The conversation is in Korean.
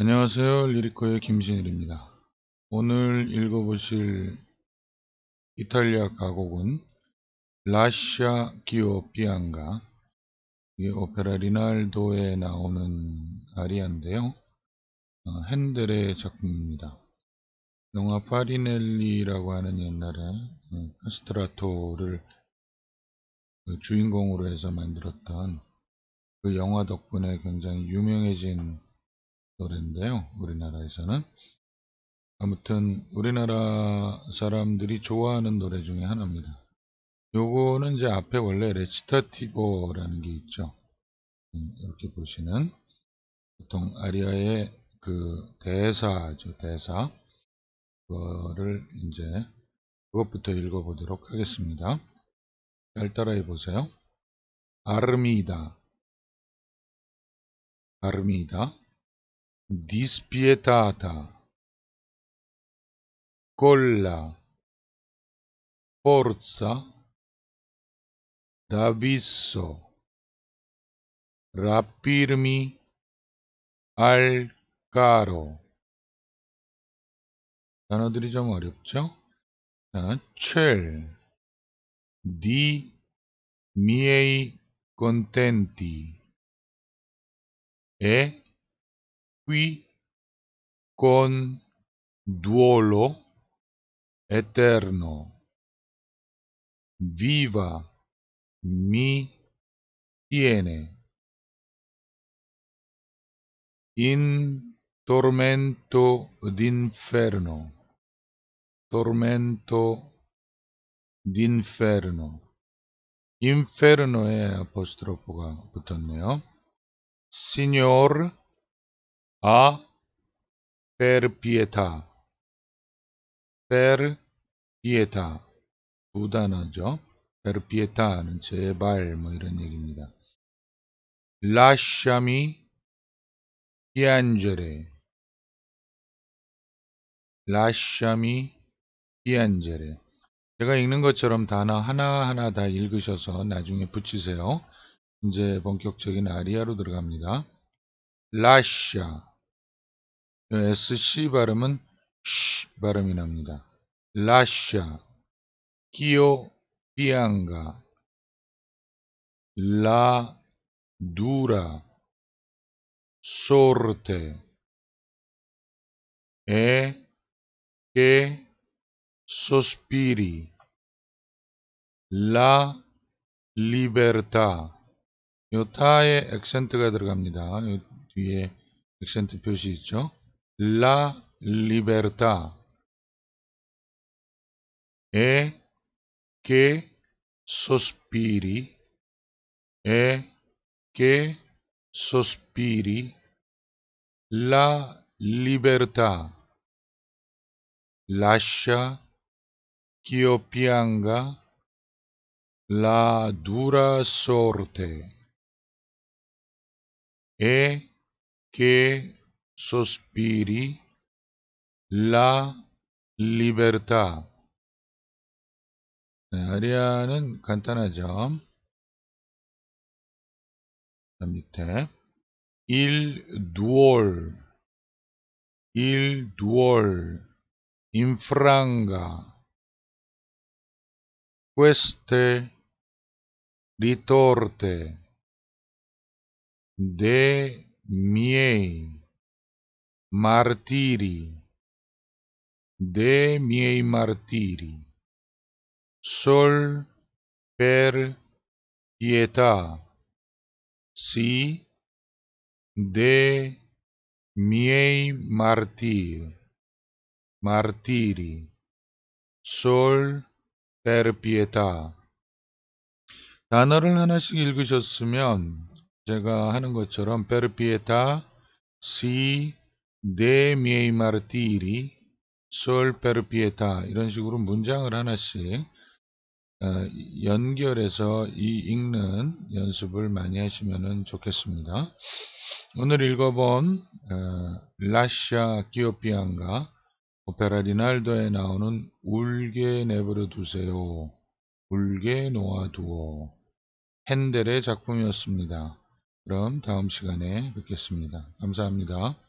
안녕하세요. 리리코의 김신일입니다. 오늘 읽어보실 이탈리아 가곡은 라시아 기오 비앙가 이게 오페라 리날도에 나오는 아리아인데요. 어, 핸델의 작품입니다. 영화 파리넬리라고 하는 옛날에 어, 카스트라토를 그 주인공으로 해서 만들었던 그 영화 덕분에 굉장히 유명해진 노래인데요. 우리나라에서는 아무튼 우리나라 사람들이 좋아하는 노래 중에 하나입니다. 요거는 이제 앞에 원래 레치타티보라는 게 있죠. 음, 이렇게 보시는 보통 아리아의 그 대사죠. 대사 그거를 이제 그것부터 읽어보도록 하겠습니다. 잘 따라해 보세요. 아르미다 아르미다 dispietata, colla, forza, d'abisso, rapirmi al caro. 단어들이 좀 어렵죠? 단어 7. Di miei contenti e qui con duolo eterno viva mi tiene in tormento d'inferno tormento d'inferno inferno è apostrofo potenneo signor a per pietà p e 두 단어죠. per p i 는 제발 뭐 이런 얘기입니다. lasciami p i a n g e 제가 읽는 것처럼 단어 하나하나 다 읽으셔서 나중에 붙이세요. 이제 본격적인 아리아로 들어갑니다. 라샤 SC 발음은 쉬 발음이 납니다. 라샤, 기오 비앙가, 라 두라, 소르테, 에, 게, 소스피리, 라 리베르타 요타에 액센트가 들어갑니다. 요 뒤에 액센트 표시 있죠. la libertà e che sospiri e che sospiri la libertà. Lascia ch'io pianga la dura sorte e che sospiri la libertà. 네, 아리아는 간단하죠. 밑에 il duol il duol infranga queste ritorte de miei Martirii de miei martirii, sol per pietà, si de miei martiri, martiri, sol per pietà. 단어를 하나씩 읽으셨으면 제가 하는 것처럼 per pietà, si 네 미에이 마르티 r t i r i sol 이런 식으로 문장을 하나씩 어, 연결해서 이 읽는 연습을 많이 하시면 좋겠습니다. 오늘 읽어본 어, 라샤 기오피안가 오페라 리날도에 나오는 울게 내버려 두세요. 울게 놓아두어 핸델의 작품이었습니다. 그럼 다음 시간에 뵙겠습니다. 감사합니다.